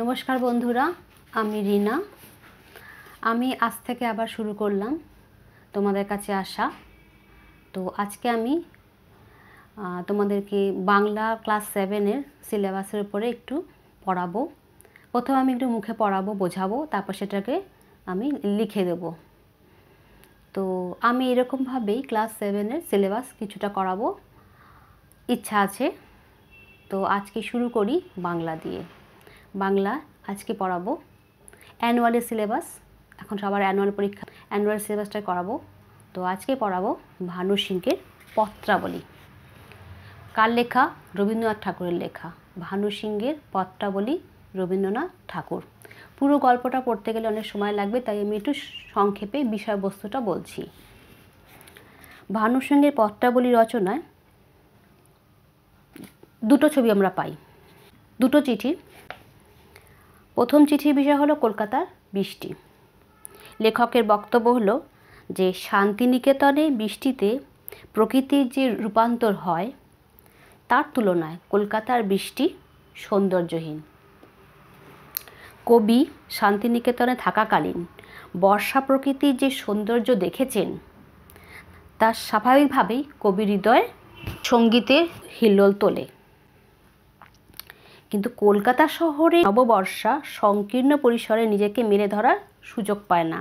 নমস্কার বন্ধুরা আমি রিনা আমি আজ থেকে আবার শুরু করলাম তোমাদের কাছে আসা তো আজকে আমি তোমাদেরকে বাংলা ক্লাস সেভেনের সিলেবাসের উপরে একটু পড়াবো প্রথম আমি একটু মুখে পড়াবো বোঝাবো তারপর সেটাকে আমি লিখে দেব তো আমি এরকমভাবেই ক্লাস সেভেনের সিলেবাস কিছুটা করাবো ইচ্ছা আছে তো আজকে শুরু করি বাংলা দিয়ে বাংলা আজকে পড়াবো অ্যানুয়ালের সিলেবাস এখন সবার অ্যানুয়াল পরীক্ষা অ্যানুয়াল সিলেবাসটাই করাবো তো আজকে পড়াবো ভানু সিংহের পত্রাবলী কার লেখা রবীন্দ্রনাথ ঠাকুরের লেখা ভানু সিংহের পত্রাবলী রবীন্দ্রনাথ ঠাকুর পুরো গল্পটা পড়তে গেলে অনেক সময় লাগবে তাই আমি একটু সংক্ষেপে বিষয়বস্তুটা বলছি ভানু সিংহের পত্রাবলী রচনায় দুটো ছবি আমরা পাই দুটো চিঠি প্রথম চিঠির বিষয় হলো কলকাতার বৃষ্টি লেখকের বক্তব্য হলো যে শান্তিনিকেতনে বৃষ্টিতে প্রকৃতির যে রূপান্তর হয় তার তুলনায় কলকাতার বৃষ্টি সৌন্দর্যহীন কবি শান্তিনিকেতনে থাকাকালীন বর্ষা প্রকৃতির যে সৌন্দর্য দেখেছেন তা স্বাভাবিকভাবেই কবি হৃদয় সঙ্গীতে হিল্লোল তোলে কিন্তু কলকাতা শহরে নববর্ষা সংকীর্ণ পরিসরে নিজেকে মেলে ধরার সুযোগ পায় না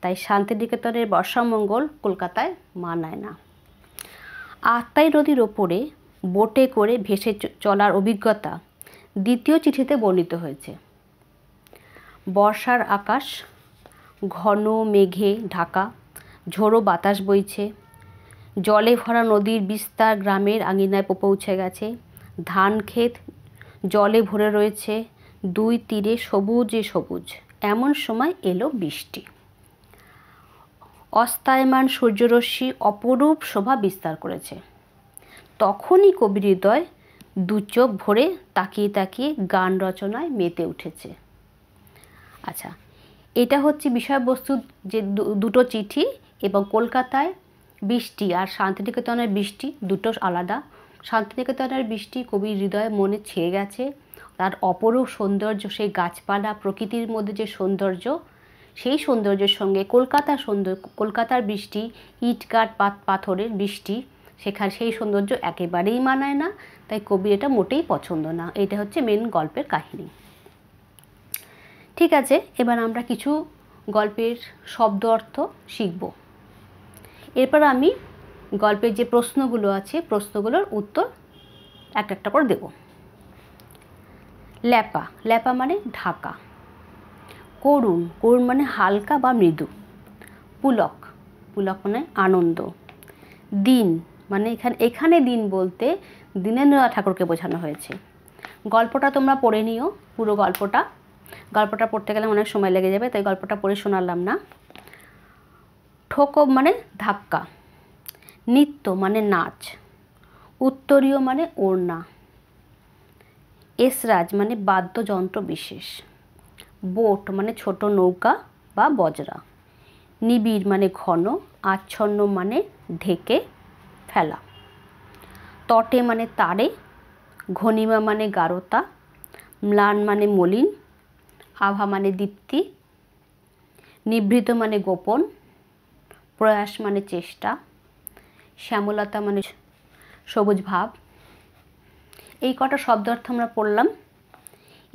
তাই শান্তিনিকেতনের বর্ষামঙ্গল কলকাতায় মানায় না আত্মাই নদীর ওপরে বোটে করে ভেসে চলার অভিজ্ঞতা দ্বিতীয় চিঠিতে বর্ণিত হয়েছে বর্ষার আকাশ ঘন মেঘে ঢাকা ঝোড়ো বাতাস বইছে জলে ভরা নদীর বিস্তার গ্রামের আঙিনায় পৌঁছে গেছে ধান ক্ষেত জলে ভরে রয়েছে দুই তীরে সবুজে সবুজ এমন সময় এলো বৃষ্টি অস্তায়মান সূর্যরশ্মি অপরূপ শোভা বিস্তার করেছে তখনই কবি হৃদয় দু চোখ ভরে তাকিয়ে তাকিয়ে গান রচনায় মেতে উঠেছে আচ্ছা এটা হচ্ছে বিষয়বস্তু যে দুটো চিঠি এবং কলকাতায় বৃষ্টি আর শান্তিনিকেতনের বৃষ্টি দুটো আলাদা শান্তিনিকেতনের বৃষ্টি কবির হৃদয় মনে ছেয়ে গেছে তার অপরূপ সৌন্দর্য সেই গাছপালা প্রকৃতির মধ্যে যে সৌন্দর্য সেই সৌন্দর্যের সঙ্গে কলকাতার সৌন্দর্য কলকাতার বৃষ্টি ইটকাট পাত পাথরের বৃষ্টি সেখানে সেই সৌন্দর্য একেবারেই মানায় না তাই কবি এটা মোটেই পছন্দ না এটা হচ্ছে মেন গল্পের কাহিনী ঠিক আছে এবার আমরা কিছু গল্পের শব্দ অর্থ শিখব এরপর আমি গল্পের যে প্রশ্নগুলো আছে প্রশ্নগুলোর উত্তর এক একটা করে দেব ল্যাপা ল্যাপা মানে ঢাকা করুণ করুণ মানে হালকা বা মৃদু পুলক পুলক মানে আনন্দ দিন মানে এখানে এখানে দিন বলতে দীনেন্দ্রনাথ ঠাকুরকে বোঝানো হয়েছে গল্পটা তোমরা পড়ে নিও পুরো গল্পটা গল্পটা পড়তে গেলে অনেক সময় লেগে যাবে তাই গল্পটা পড়ে শোনালাম না ঠোকব মানে ধাক্কা নৃত্য মানে নাচ উত্তরীয় মানে ওড়না এসরাজ মানে বাদ্যযন্ত্র বিশেষ বোট মানে ছোট নৌকা বা বজরা নিবিড় মানে ঘন আচ্ছন্ন মানে ঢেকে ফেলা তটে মানে তারে ঘনিমা মানে গাঢ়তা ম্লান মানে মলিন আভা মানে দীপ্তি নিভৃত মানে গোপন প্রয়াস মানে চেষ্টা শ্যামলতা মানে সবুজ ভাব এই কটা শব্দ অর্থ আমরা পড়লাম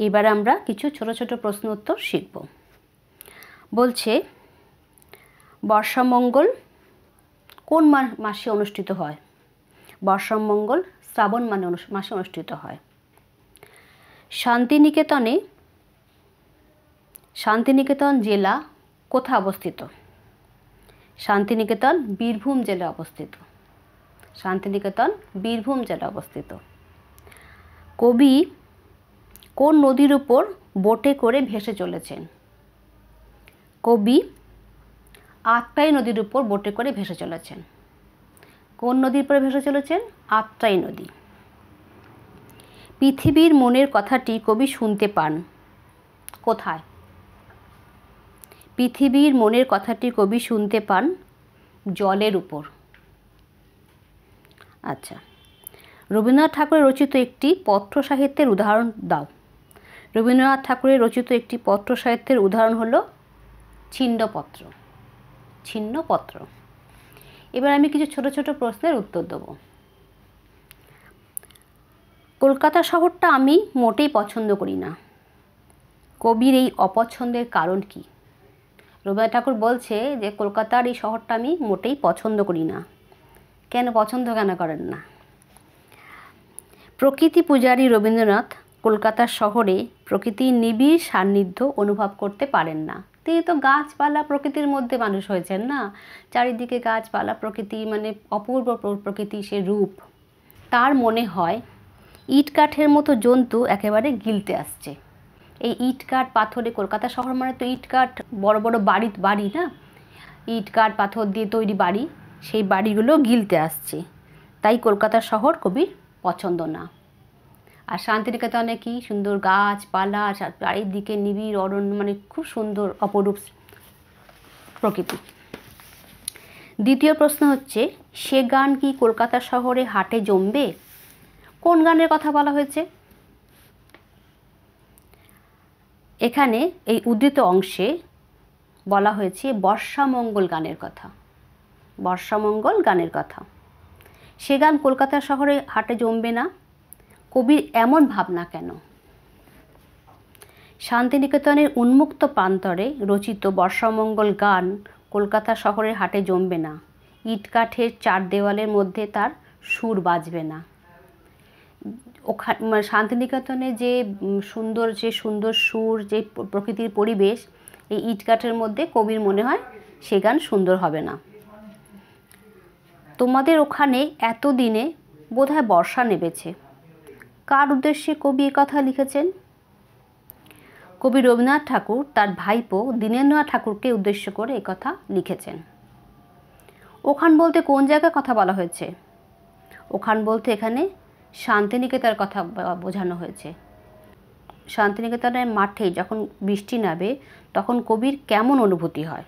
এবার আমরা কিছু ছোট ছোট প্রশ্ন উত্তর শিখব বলছে বর্ষামঙ্গল কোন মাসে অনুষ্ঠিত হয় বর্ষামঙ্গল শ্রাবণ মানে মাসে অনুষ্ঠিত হয় শান্তিনিকেতনে শান্তিনিকেতন জেলা কোথা অবস্থিত শান্তিনিকেতন বীরভূম জেলা অবস্থিত শান্তিনিকেতন বীরভূম জেলা অবস্থিত কবি কোন নদীর উপর বোটে করে ভেসে চলেছেন কবি আত্রাই নদীর উপর বোটে করে ভেসে চলেছেন কোন নদীর উপরে ভেসে চলেছেন আত্রাই নদী পৃথিবীর মনের কথাটি কবি শুনতে পান কোথায় পৃথিবীর মনের কথাটি কবি শুনতে পান জলের উপর আচ্ছা রবীন্দ্রনাথ ঠাকুরের রচিত একটি পত্র সাহিত্যের উদাহরণ দাও রবীন্দ্রনাথ ঠাকুরের রচিত একটি পত্র সাহিত্যের উদাহরণ হলো ছিন্নপত্র ছিন্নপত্র এবার আমি কিছু ছোট ছোট প্রশ্নের উত্তর দেব কলকাতা শহরটা আমি মোটেই পছন্দ করি না কবির এই অপছন্দের কারণ কি রবীন্দ্রনাথ ঠাকুর বলছে যে কলকাতার এই শহরটা আমি মোটেই পছন্দ করি না কেন পছন্দ কেন করেন না প্রকৃতি পূজারী রবীন্দ্রনাথ কলকাতা শহরে প্রকৃতির নিবিড় সান্নিধ্য অনুভব করতে পারেন না তিনি তো গাছপালা প্রকৃতির মধ্যে মানুষ হয়েছেন না চারিদিকে গাছপালা প্রকৃতি মানে অপূর্ব প্রকৃতি সে রূপ তার মনে হয় ইট কাঠের মতো জন্তু একেবারে গিলতে আসছে এই ইট কাঠ পাথরে কলকাতা শহর মানে তো ইট কাঠ বড় বড় বাড়ি বাড়ি না ইট কাঠ পাথর দিয়ে তৈরি বাড়ি সেই বাড়িগুলো গিলতে আসছে তাই কলকাতা শহর কবির পছন্দ না আর শান্তিনিকেতনে কি সুন্দর গাছপালা চারিদিকে নিবিড় অরণ্য মানে খুব সুন্দর অপরূপ প্রকৃতি দ্বিতীয় প্রশ্ন হচ্ছে সে গান কি কলকাতা শহরে হাটে জমবে কোন গানের কথা বলা হয়েছে এখানে এই উদ্ধৃত অংশে বলা হয়েছে বর্ষামঙ্গল গানের কথা বর্ষামঙ্গল গানের কথা সে গান কলকাতা শহরে হাটে জমবে না কবির এমন ভাবনা কেন শান্তিনিকেতনের উন্মুক্ত প্রান্তরে রচিত বর্ষামঙ্গল গান কলকাতা শহরের হাটে জমবে না ইটকাঠের চার দেওয়ালের মধ্যে তার সুর বাজবে না ওখানে শান্তিনিকেতনে যে সুন্দর যে সুন্দর সুর যে প্রকৃতির পরিবেশ এই ইটকাঠের মধ্যে কবির মনে হয় সে গান সুন্দর হবে না তোমাদের ওখানে এতদিনে বোধহয় বর্ষা নেবেছে কার উদ্দেশ্যে কবি কথা লিখেছেন কবি রবীন্দ্রনাথ ঠাকুর তার ভাইপো দীনেন্দ্রনাথ ঠাকুরকে উদ্দেশ্য করে এ কথা লিখেছেন ওখান বলতে কোন জায়গায় কথা বলা হয়েছে ওখান বলতে এখানে শান্তিনিকেতার কথা বোঝানো হয়েছে শান্তিনিকেতনের মাঠে যখন বৃষ্টি নামে তখন কবির কেমন অনুভূতি হয়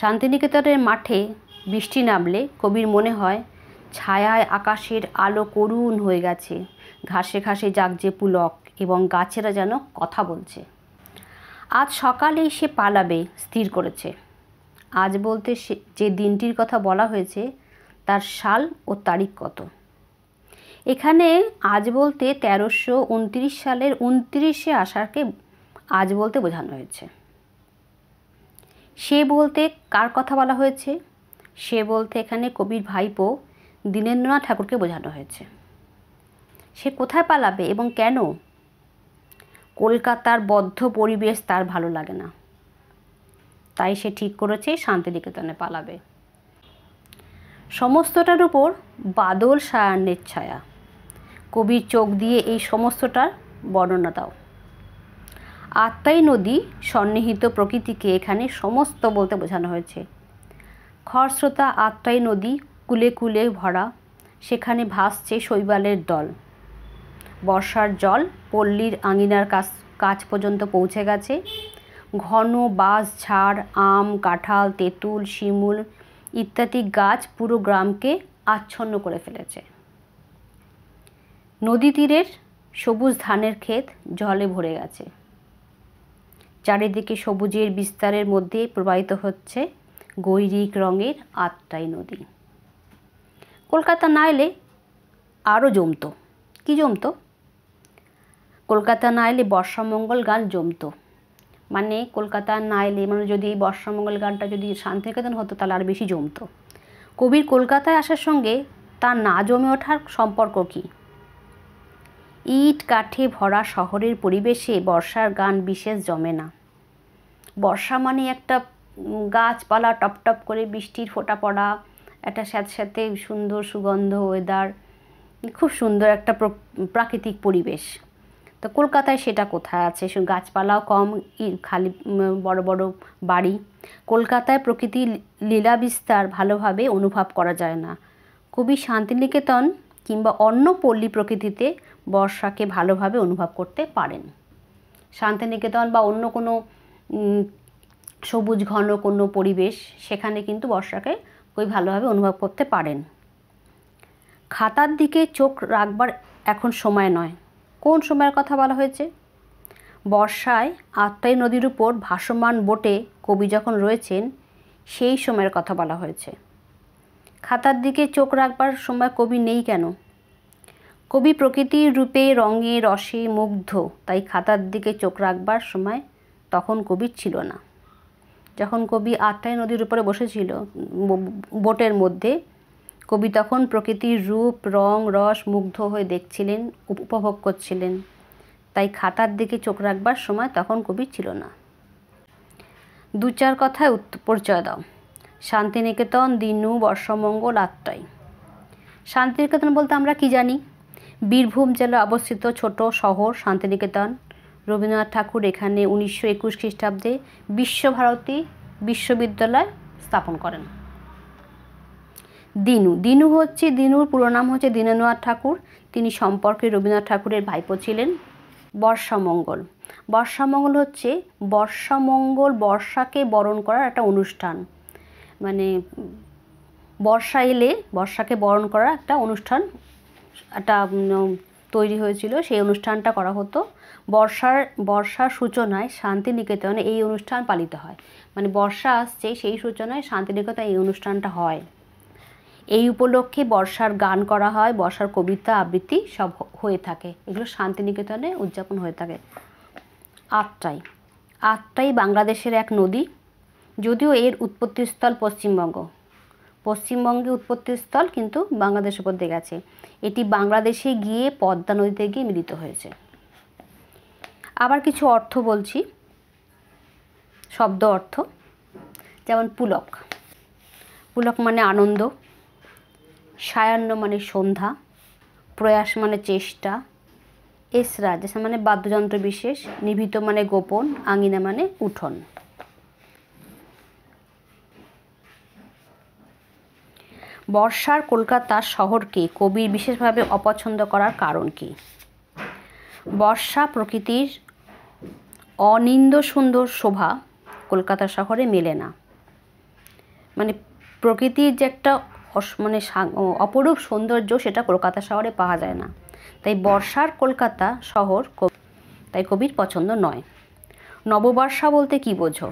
শান্তিনিকেতনের মাঠে বৃষ্টি নামলে কবির মনে হয় ছায়ায় আকাশের আলো করুণ হয়ে গেছে ঘাসে ঘাসে জাগজে পুলক এবং গাছেরা যেন কথা বলছে আজ সকালেই সে পালাবে স্থির করেছে আজ বলতে সে যে দিনটির কথা বলা হয়েছে তার সাল ও তারিখ কত এখানে আজ বলতে তেরোশো উনত্রিশ সালের উনত্রিশে আষাঢ়কে আজ বলতে বোঝানো হয়েছে সে বলতে কার কথা বলা হয়েছে সে বলতে এখানে কবির ভাইপো দীনেন্দ্রনাথ ঠাকুরকে বোঝানো হয়েছে সে কোথায় পালাবে এবং কেন কলকাতার বদ্ধ পরিবেশ তার ভালো লাগে না তাই সে ঠিক করেছে শান্তিনিকেতনে পালাবে সমস্তটার উপর বাদল সায়ান্নের ছায়া কবির চোখ দিয়ে এই সমস্তটার বর্ণনা দাও আত্মাই নদী সন্নিহিত প্রকৃতিকে এখানে সমস্ত বলতে বোঝানো হয়েছে খরস্রোতা আত্মাই নদী কুলে কুলে ভরা সেখানে ভাসছে শৈবালের দল বর্ষার জল পল্লীর আঙিনার কাছ কাছ পর্যন্ত পৌঁছে গেছে ঘন বাঁশ ঝাড় আম কাঁঠাল তেঁতুল শিমুল ইত্যাদি গাছ পুরো গ্রামকে আচ্ছন্ন করে ফেলেছে নদী তীরের সবুজ ধানের ক্ষেত জলে ভরে গেছে চারিদিকে সবুজের বিস্তারের মধ্যে প্রবাহিত হচ্ছে গৈরিক রঙের আত্মাই নদী কলকাতা না এলে আরও জমত কি জমত কলকাতা না এলে বর্ষামঙ্গল গান জমত মানে কলকাতা না এলে মানে যদি এই বর্ষামঙ্গল গানটা যদি শান্তিনিকেতন হতো তাহলে আর বেশি জমতো কবির কলকাতায় আসার সঙ্গে তার না জমে ওঠার সম্পর্ক কী ইট কাঠে ভরা শহরের পরিবেশে বর্ষার গান বিশেষ জমে না বর্ষা মানে একটা গাছপালা টপটপ করে বৃষ্টির ফোঁটা পড়া একটা স্যাঁত স্যাঁতে সুন্দর সুগন্ধ ওয়েদার খুব সুন্দর একটা প্রাকৃতিক পরিবেশ তো কলকাতায় সেটা কোথায় আছে গাছপালাও কম খালি বড় বড় বাড়ি কলকাতায় প্রকৃতির লীলা বিস্তার ভালোভাবে অনুভব করা যায় না কবি শান্তিনিকেতন কিংবা অন্য পল্লী প্রকৃতিতে বর্ষাকে ভালোভাবে অনুভব করতে পারেন শান্তিনিকেতন বা অন্য কোনো সবুজ ঘন কোনো পরিবেশ সেখানে কিন্তু বর্ষাকে খুবই ভালোভাবে অনুভব করতে পারেন খাতার দিকে চোখ রাখবার এখন সময় নয় কোন সময়ের কথা বলা হয়েছে বর্ষায় আত্মাই নদীর উপর ভাসমান বোটে কবি যখন রয়েছেন সেই সময়ের কথা বলা হয়েছে খাতার দিকে চোখ রাখবার সময় কবি নেই কেন কবি প্রকৃতির রূপে রঙে রসে মুগ্ধ তাই খাতার দিকে চোখ রাখবার সময় তখন কবির ছিল না যখন কবি আটটায় নদীর উপরে বসেছিল বোটের মধ্যে কবি তখন প্রকৃতির রূপ রং রস মুগ্ধ হয়ে দেখছিলেন উপভোগ করছিলেন তাই খাতার দিকে চোখ রাখবার সময় তখন কবি ছিল না দু চার কথায় পরিচয় দাও শান্তিনিকেতন দিনু বর্ষমঙ্গল আত্মাই শান্তিনিকেতন বলতে আমরা কি জানি বীরভূম জেলা অবস্থিত ছোট শহর শান্তিনিকেতন রবীন্দ্রনাথ ঠাকুর এখানে উনিশশো একুশ খ্রিস্টাব্দে বিশ্বভারতী বিশ্ববিদ্যালয় স্থাপন করেন দিনু দিনু হচ্ছে দিনুর পুরো নাম হচ্ছে দীনেন্দ্রনাথ ঠাকুর তিনি সম্পর্কে রবীন্দ্রনাথ ঠাকুরের ভাইপো ছিলেন বর্ষামঙ্গল বর্ষামঙ্গল হচ্ছে বর্ষামঙ্গল বর্ষাকে বরণ করার একটা অনুষ্ঠান মানে বর্ষা এলে বর্ষাকে বরণ করার একটা অনুষ্ঠান একটা তৈরি হয়েছিল সেই অনুষ্ঠানটা করা হতো বর্ষার বর্ষার সূচনায় শান্তিনিকেতনে এই অনুষ্ঠান পালিত হয় মানে বর্ষা আসছে সেই সূচনায় শান্তিনিকেতনে এই অনুষ্ঠানটা হয় এই উপলক্ষে বর্ষার গান করা হয় বর্ষার কবিতা আবৃত্তি সব হয়ে থাকে এগুলো শান্তিনিকেতনে উদযাপন হয়ে থাকে আটটাই আটটাই বাংলাদেশের এক নদী যদিও এর উৎপত্তিস্থল পশ্চিমবঙ্গ পশ্চিমবঙ্গে স্থল কিন্তু বাংলাদেশ উপর গেছে এটি বাংলাদেশে গিয়ে পদ্মা নদীতে গিয়ে মিলিত হয়েছে আবার কিছু অর্থ বলছি শব্দ অর্থ যেমন পুলক পুলক মানে আনন্দ সায়ান্ন মানে সন্ধ্যা প্রয়াস মানে চেষ্টা এসরা যেসা মানে বাদ্যযন্ত্র বিশেষ নিভিত মানে গোপন আঙিনা মানে উঠোন বর্ষার কলকাতা শহরকে কবির বিশেষভাবে অপছন্দ করার কারণ কি বর্ষা প্রকৃতির অনিন্দ সুন্দর শোভা কলকাতা শহরে মেলে না মানে প্রকৃতির যে একটা মানে অপরূপ সৌন্দর্য সেটা কলকাতা শহরে পাওয়া যায় না তাই বর্ষার কলকাতা শহর তাই কবির পছন্দ নয় নববর্ষা বলতে কি বোঝো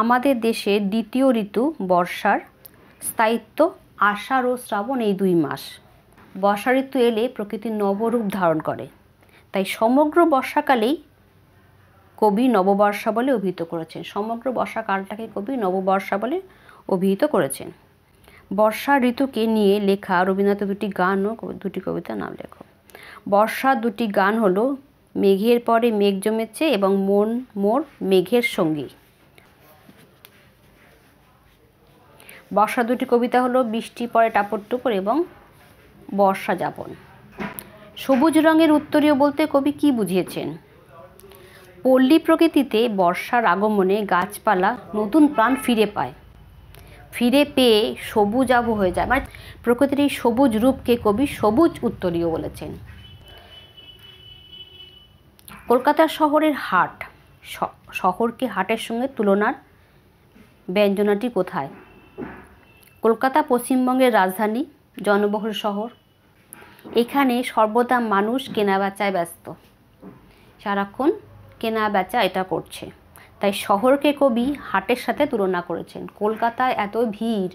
আমাদের দেশে দ্বিতীয় ঋতু বর্ষার স্থায়িত্ব আষাঢ় ও শ্রাবণ এই দুই মাস বর্ষা ঋতু এলে প্রকৃতি নবরূপ ধারণ করে তাই সমগ্র বর্ষাকালেই কবি নববর্ষা বলে অভিহিত করেছেন সমগ্র বর্ষাকালটাকে কবি নববর্ষা বলে অভিহিত করেছেন বর্ষা ঋতুকে নিয়ে লেখা রবীন্দ্রনাথের দুটি গান ও দুটি কবিতা নাম লেখ বর্ষার দুটি গান হলো মেঘের পরে মেঘ জমেছে এবং মন মোর মেঘের সঙ্গী বর্ষা দুটি কবিতা হলো বৃষ্টি পরে টাপরটুপর এবং বর্ষা যাপন সবুজ রঙের উত্তরীয় বলতে কবি কি বুঝিয়েছেন পল্লী প্রকৃতিতে বর্ষার আগমনে গাছপালা নতুন প্রাণ ফিরে পায় ফিরে পেয়ে সবুজ আবু হয়ে যায় মানে প্রকৃতির এই সবুজ রূপকে কবি সবুজ উত্তরীয় বলেছেন কলকাতা শহরের হাট শহরকে হাটের সঙ্গে তুলনার ব্যঞ্জনাটি কোথায় কলকাতা পশ্চিমবঙ্গের রাজধানী জনবহুল শহর এখানে সর্বদা মানুষ কেনা বেচায় ব্যস্ত সারাক্ষণ কেনা বেচা এটা করছে তাই শহরকে কবি হাটের সাথে তুলনা করেছেন কলকাতায় এত ভিড়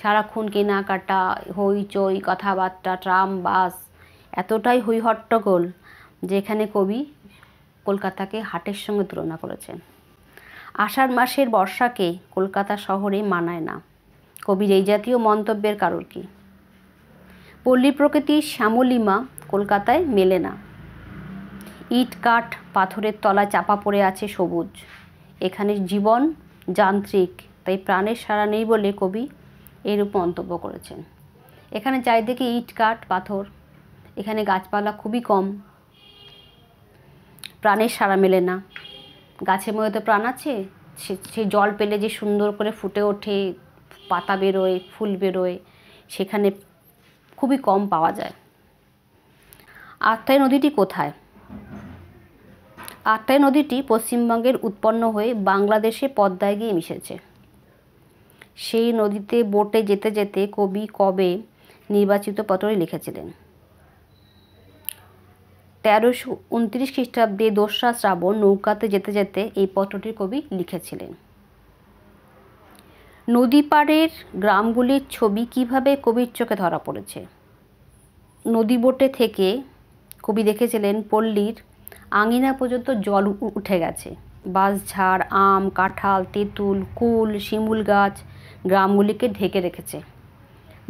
সারাক্ষণ কেনাকাটা হইচই কথাবার্তা ট্রাম বাস এতটাই হৈহট্টগোল যেখানে কবি কলকাতাকে হাটের সঙ্গে তুলনা করেছেন আষাঢ় মাসের বর্ষাকে কলকাতা শহরে মানায় না কবির এই জাতীয় মন্তব্যের কারণ কি পল্লী প্রকৃতির শ্যামলিমা কলকাতায় মেলে না ইট কাঠ পাথরের তলা চাপা পড়ে আছে সবুজ এখানে জীবন যান্ত্রিক তাই প্রাণের সাড়া নেই বলে কবি এরূপ মন্তব্য করেছেন এখানে চারিদিকে ইট কাঠ পাথর এখানে গাছপালা খুবই কম প্রাণের সাড়া মেলে না গাছের মধ্যে তো প্রাণ আছে সে জল পেলে যে সুন্দর করে ফুটে ওঠে পাতা বেরোয় ফুল বেরোয় সেখানে খুবই কম পাওয়া যায় আত্রাই নদীটি কোথায় আত্রাই নদীটি পশ্চিমবঙ্গের উৎপন্ন হয়ে বাংলাদেশে পদ্মায় গিয়ে মিশেছে সেই নদীতে বোটে যেতে যেতে কবি কবে নির্বাচিত পত্রে লিখেছিলেন তেরোশো উনত্রিশ খ্রিস্টাব্দে দোসরা শ্রাবণ নৌকাতে যেতে যেতে এই পত্রটি কবি লিখেছিলেন নদী পাড়ের গ্রামগুলির ছবি কিভাবে কবির চোখে ধরা পড়েছে নদী বোটে থেকে কবি দেখেছিলেন পল্লীর আঙিনা পর্যন্ত জল উঠে গেছে বাঁশঝাড় আম কাঁঠাল তেঁতুল কুল শিমুল গাছ গ্রামগুলিকে ঢেকে রেখেছে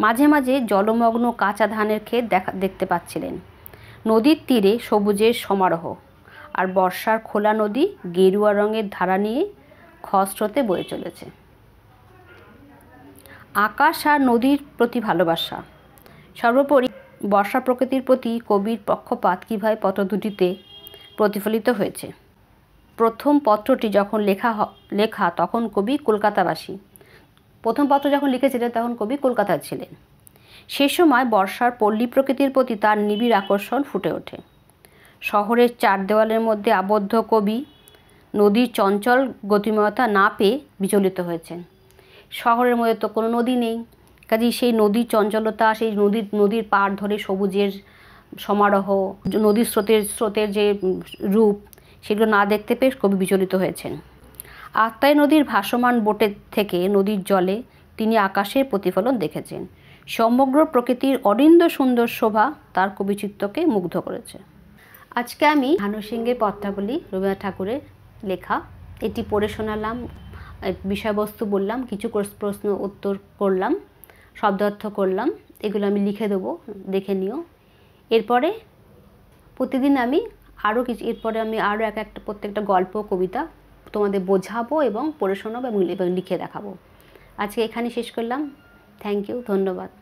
মাঝে মাঝে জলমগ্ন কাঁচা ধানের ক্ষেত দেখা দেখতে পাচ্ছিলেন নদীর তীরে সবুজের সমারোহ আর বর্ষার খোলা নদী গেরুয়া রঙের ধারা নিয়ে খসরতে বয়ে চলেছে আকাশ আর নদীর প্রতি ভালোবাসা সর্বোপরি বর্ষা প্রকৃতির প্রতি কবির পক্ষপাত কীভাবে পত্র দুটিতে প্রতিফলিত হয়েছে প্রথম পত্রটি যখন লেখা লেখা তখন কবি কলকাতাবাসী প্রথম পত্র যখন লিখেছিলেন তখন কবি কলকাতার ছিলেন সে সময় বর্ষার পল্লী প্রকৃতির প্রতি তার নিবিড় আকর্ষণ ফুটে ওঠে শহরের চার দেওয়ালের মধ্যে আবদ্ধ কবি নদীর চঞ্চল গতিময়তা না পেয়ে বিচলিত হয়েছেন শহরের মধ্যে তো কোনো নদী নেই কাজেই সেই নদীর চঞ্চলতা সেই নদীর নদীর পার ধরে সবুজের সমারোহ নদীর স্রোতের স্রোতের যে রূপ সেগুলো না দেখতে পেয়ে কবি বিচলিত হয়েছেন আত্মায় নদীর ভাসমান বোটে থেকে নদীর জলে তিনি আকাশের প্রতিফলন দেখেছেন সমগ্র প্রকৃতির অরিন্দ সুন্দর শোভা তার কবিচিত্তকে মুগ্ধ করেছে আজকে আমি ভানু সিংহের পত্রাবলী রবীন্দ্রনাথ ঠাকুরের লেখা এটি পড়ে শোনালাম বিষয়বস্তু বললাম কিছু প্রশ্ন উত্তর করলাম শব্দার্থ করলাম এগুলো আমি লিখে দেবো দেখে নিও এরপরে প্রতিদিন আমি আরও কিছু এরপরে আমি আরও এক একটা প্রত্যেকটা গল্প কবিতা তোমাদের বোঝাবো এবং পড়ে শোনাবো এবং লিখে দেখাবো আজকে এখানে শেষ করলাম থ্যাংক ইউ ধন্যবাদ